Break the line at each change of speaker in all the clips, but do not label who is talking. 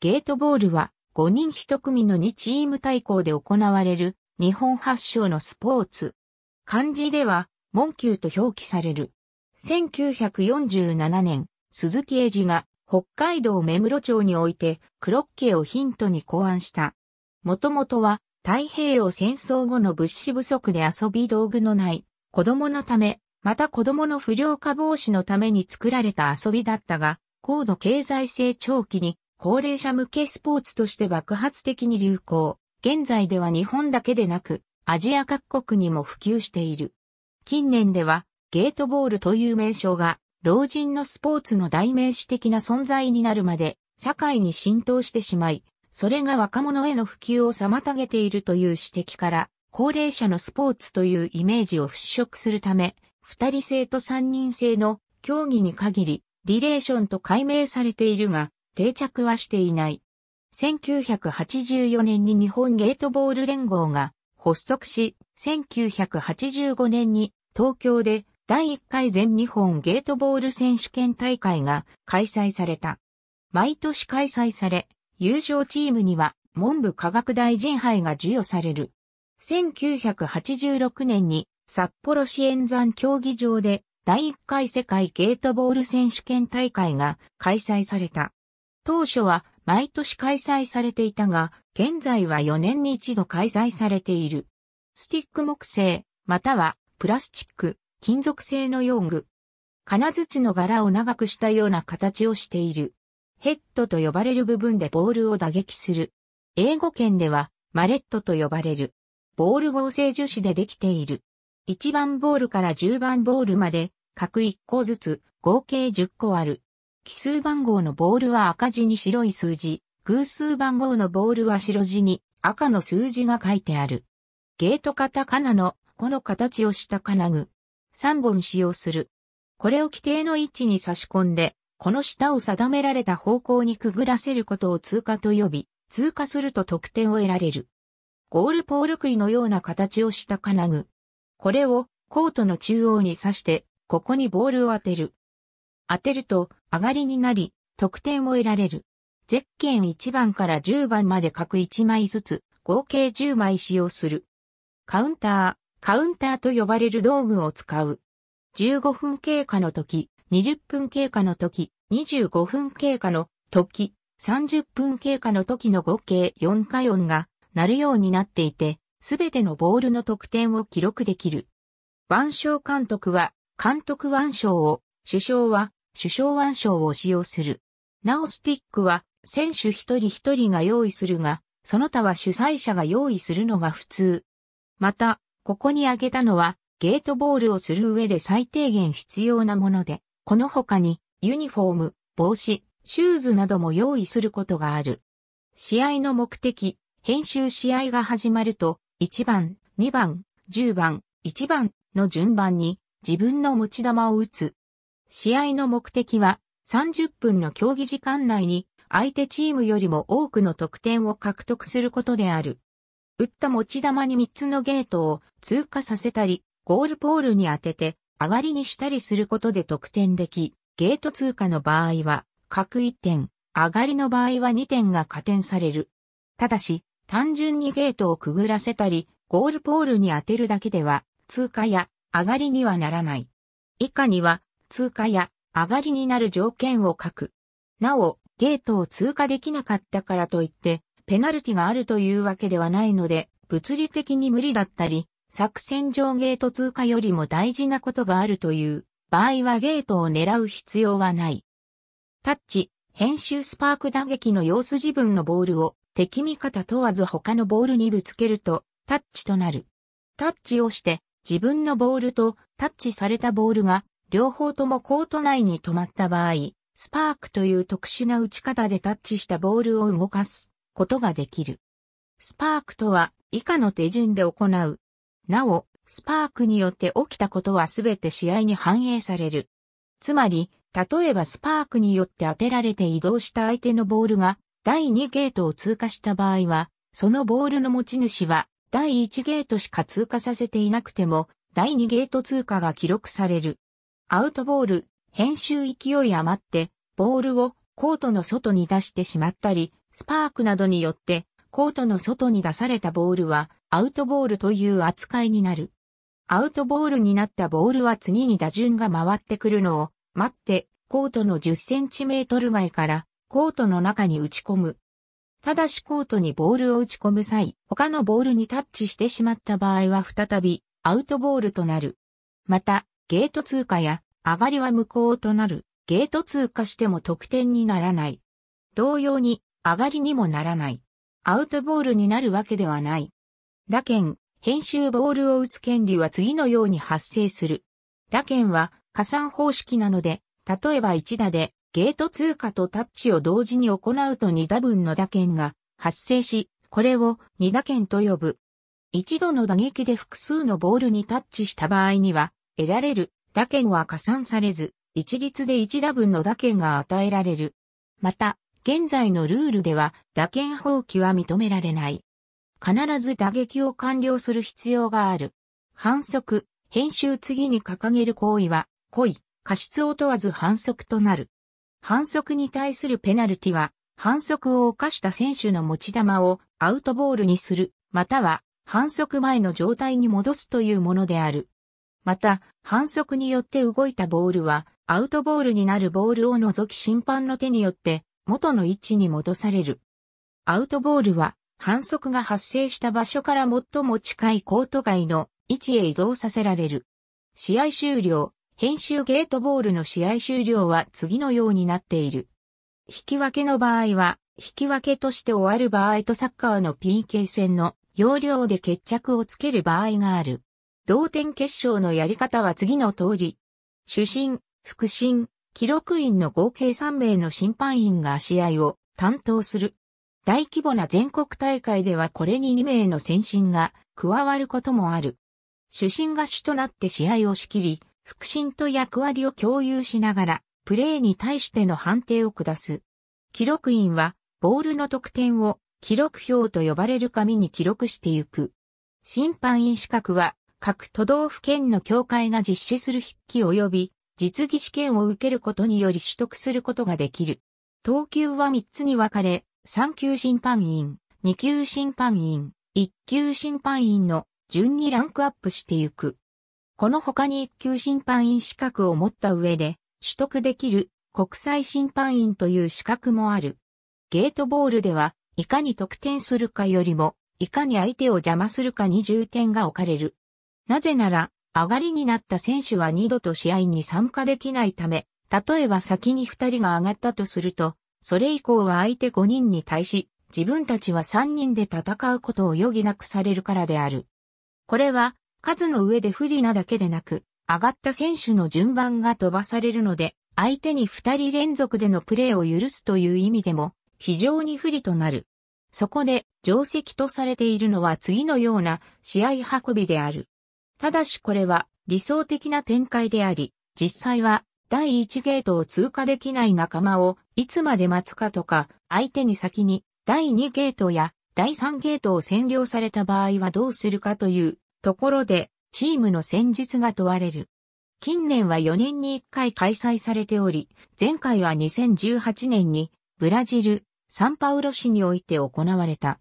ゲートボールは5人1組の2チーム対抗で行われる日本発祥のスポーツ。漢字では、門級と表記される。1947年、鈴木英二が北海道目室町においてクロッケをヒントに考案した。もともとは太平洋戦争後の物資不足で遊び道具のない子供のため、また子供の不良化防止のために作られた遊びだったが、高度経済成長期に高齢者向けスポーツとして爆発的に流行。現在では日本だけでなく、アジア各国にも普及している。近年では、ゲートボールという名称が、老人のスポーツの代名詞的な存在になるまで、社会に浸透してしまい、それが若者への普及を妨げているという指摘から、高齢者のスポーツというイメージを払拭するため、二人制と三人制の競技に限り、リレーションと解明されているが、定着はしていない。1984年に日本ゲートボール連合が発足し、1985年に東京で第1回全日本ゲートボール選手権大会が開催された。毎年開催され、優勝チームには文部科学大臣杯が授与される。1986年に札幌市演山競技場で第1回世界ゲートボール選手権大会が開催された。当初は毎年開催されていたが、現在は4年に一度開催されている。スティック木製、またはプラスチック、金属製の用具。金槌の柄を長くしたような形をしている。ヘッドと呼ばれる部分でボールを打撃する。英語圏ではマレットと呼ばれる。ボール合成樹脂でできている。1番ボールから10番ボールまで各1個ずつ合計10個ある。奇数番号のボールは赤字に白い数字、偶数番号のボールは白地に赤の数字が書いてある。ゲート型ナの、この形をした金具。3本使用する。これを規定の位置に差し込んで、この下を定められた方向にくぐらせることを通過と呼び、通過すると得点を得られる。ゴールポール杭のような形をした金具。これをコートの中央に刺して、ここにボールを当てる。当てると上がりになり、得点を得られる。ゼッケン1番から10番まで各1枚ずつ、合計10枚使用する。カウンター、カウンターと呼ばれる道具を使う。15分経過の時、20分経過の時、25分経過の時、30分経過の時の合計4回音が鳴るようになっていて、すべてのボールの得点を記録できる。腕章監督は、監督腕章を、首相は、首相腕章を使用する。なおスティックは選手一人一人が用意するが、その他は主催者が用意するのが普通。また、ここに挙げたのは、ゲートボールをする上で最低限必要なもので、この他に、ユニフォーム、帽子、シューズなども用意することがある。試合の目的、編集試合が始まると、1番、2番、10番、1番の順番に自分の持ち玉を打つ。試合の目的は30分の競技時間内に相手チームよりも多くの得点を獲得することである。打った持ち玉に3つのゲートを通過させたり、ゴールポールに当てて上がりにしたりすることで得点でき、ゲート通過の場合は各1点、上がりの場合は2点が加点される。ただし、単純にゲートをくぐらせたり、ゴールポールに当てるだけでは、通過や上がりにはならない。以下には、通過や上がりになる条件を書く。なお、ゲートを通過できなかったからといって、ペナルティがあるというわけではないので、物理的に無理だったり、作戦上ゲート通過よりも大事なことがあるという場合はゲートを狙う必要はない。タッチ、編集スパーク打撃の様子自分のボールを敵味方問わず他のボールにぶつけるとタッチとなる。タッチをして自分のボールとタッチされたボールが両方ともコート内に止まった場合、スパークという特殊な打ち方でタッチしたボールを動かすことができる。スパークとは以下の手順で行う。なお、スパークによって起きたことはすべて試合に反映される。つまり、例えばスパークによって当てられて移動した相手のボールが第2ゲートを通過した場合は、そのボールの持ち主は第1ゲートしか通過させていなくても、第2ゲート通過が記録される。アウトボール、編集勢い余って、ボールをコートの外に出してしまったり、スパークなどによって、コートの外に出されたボールは、アウトボールという扱いになる。アウトボールになったボールは次に打順が回ってくるのを、待って、コートの10センチメートル外から、コートの中に打ち込む。ただしコートにボールを打ち込む際、他のボールにタッチしてしまった場合は再び、アウトボールとなる。また、ゲート通過や、上がりは無効となる、ゲート通過しても得点にならない。同様に、上がりにもならない。アウトボールになるわけではない。打剣、編集ボールを打つ権利は次のように発生する。打剣は加算方式なので、例えば1打でゲート通過とタッチを同時に行うと2打分の打剣が発生し、これを2打剣と呼ぶ。一度の打撃で複数のボールにタッチした場合には、得られる打券は加算されず、一律で1打分の打券が与えられる。また、現在のルールでは打券放棄は認められない。必ず打撃を完了する必要がある。反則、編集次に掲げる行為は、故意、過失を問わず反則となる。反則に対するペナルティは、反則を犯した選手の持ち球をアウトボールにする、または反則前の状態に戻すというものである。また、反則によって動いたボールは、アウトボールになるボールを除き審判の手によって、元の位置に戻される。アウトボールは、反則が発生した場所から最も近いコート外の位置へ移動させられる。試合終了、編集ゲートボールの試合終了は次のようになっている。引き分けの場合は、引き分けとして終わる場合とサッカーの PK 戦の要領で決着をつける場合がある。同点決勝のやり方は次の通り。主審、副審、記録員の合計3名の審判員が試合を担当する。大規模な全国大会ではこれに2名の先進が加わることもある。主審が主となって試合を仕切り、副審と役割を共有しながら、プレーに対しての判定を下す。記録員は、ボールの得点を記録表と呼ばれる紙に記録してゆく。審判員資格は各都道府県の協会が実施する筆記及び実技試験を受けることにより取得することができる。等級は3つに分かれ、3級審判員、2級審判員、1級審判員の順にランクアップしていく。この他に1級審判員資格を持った上で、取得できる国際審判員という資格もある。ゲートボールでは、いかに得点するかよりも、いかに相手を邪魔するかに重点が置かれる。なぜなら、上がりになった選手は二度と試合に参加できないため、例えば先に二人が上がったとすると、それ以降は相手五人に対し、自分たちは三人で戦うことを余儀なくされるからである。これは、数の上で不利なだけでなく、上がった選手の順番が飛ばされるので、相手に二人連続でのプレーを許すという意味でも、非常に不利となる。そこで、定石とされているのは次のような試合運びである。ただしこれは理想的な展開であり、実際は第1ゲートを通過できない仲間をいつまで待つかとか、相手に先に第2ゲートや第3ゲートを占領された場合はどうするかというところでチームの戦術が問われる。近年は4年に1回開催されており、前回は2018年にブラジル、サンパウロ市において行われた。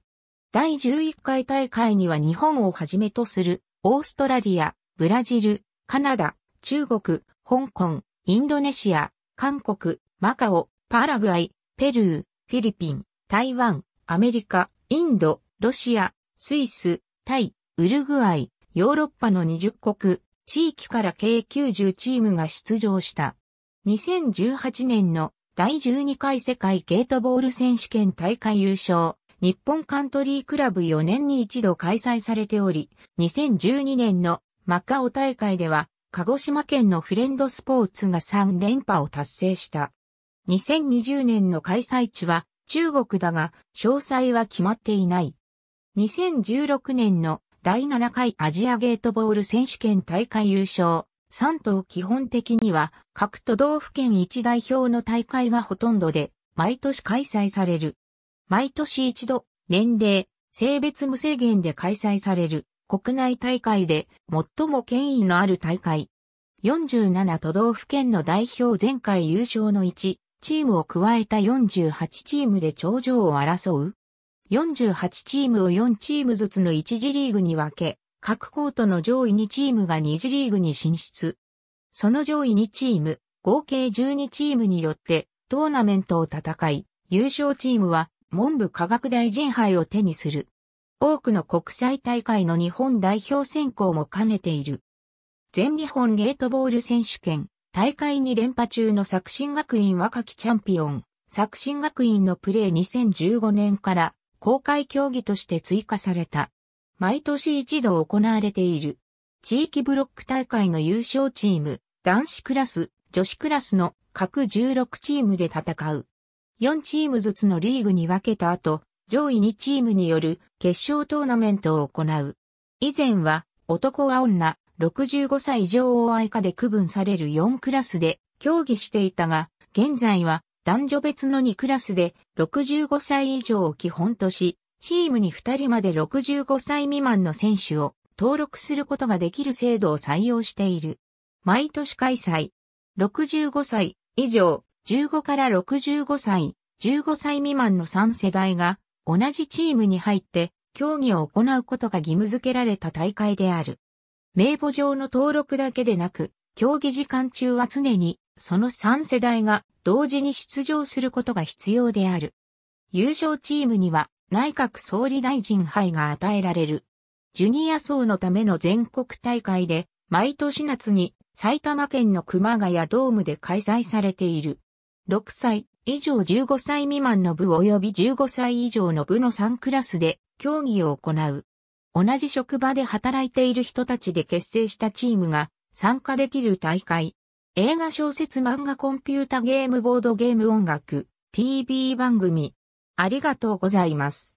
第11回大会には日本をはじめとするオーストラリア、ブラジル、カナダ、中国、香港、インドネシア、韓国、マカオ、パラグアイ、ペルー、フィリピン、台湾、アメリカ、インド、ロシア、スイス、タイ、ウルグアイ、ヨーロッパの20国、地域から計90チームが出場した。2018年の第12回世界ゲートボール選手権大会優勝、日本カントリークラブ4年に一度開催されており、2012年のマカオ大会では、鹿児島県のフレンドスポーツが3連覇を達成した。2020年の開催地は中国だが、詳細は決まっていない。2016年の第7回アジアゲートボール選手権大会優勝。3等基本的には各都道府県一代表の大会がほとんどで毎年開催される。毎年一度、年齢、性別無制限で開催される国内大会で最も権威のある大会。47都道府県の代表前回優勝の1、チームを加えた48チームで頂上を争う。48チームを4チームずつの1次リーグに分け、各コートの上位2チームが2次リーグに進出。その上位2チーム、合計12チームによってトーナメントを戦い、優勝チームは文部科学大臣杯を手にする。多くの国際大会の日本代表選考も兼ねている。全日本ゲートボール選手権、大会に連覇中の作新学院若きチャンピオン、作新学院のプレー2015年から公開競技として追加された。毎年一度行われている。地域ブロック大会の優勝チーム、男子クラス、女子クラスの各16チームで戦う。4チームずつのリーグに分けた後、上位2チームによる決勝トーナメントを行う。以前は男は女、65歳以上を相下で区分される4クラスで競技していたが、現在は男女別の2クラスで65歳以上を基本とし、チームに2人まで65歳未満の選手を登録することができる制度を採用している。毎年開催。65歳以上、15から65歳、15歳未満の3世代が同じチームに入って競技を行うことが義務付けられた大会である。名簿上の登録だけでなく、競技時間中は常にその3世代が同時に出場することが必要である。優勝チームには内閣総理大臣杯が与えられる。ジュニア層のための全国大会で毎年夏に埼玉県の熊谷ドームで開催されている。6歳以上15歳未満の部及び15歳以上の部の3クラスで競技を行う。同じ職場で働いている人たちで結成したチームが参加できる大会。映画小説漫画コンピュータゲームボードゲーム音楽 TV 番組。ありがとうございます。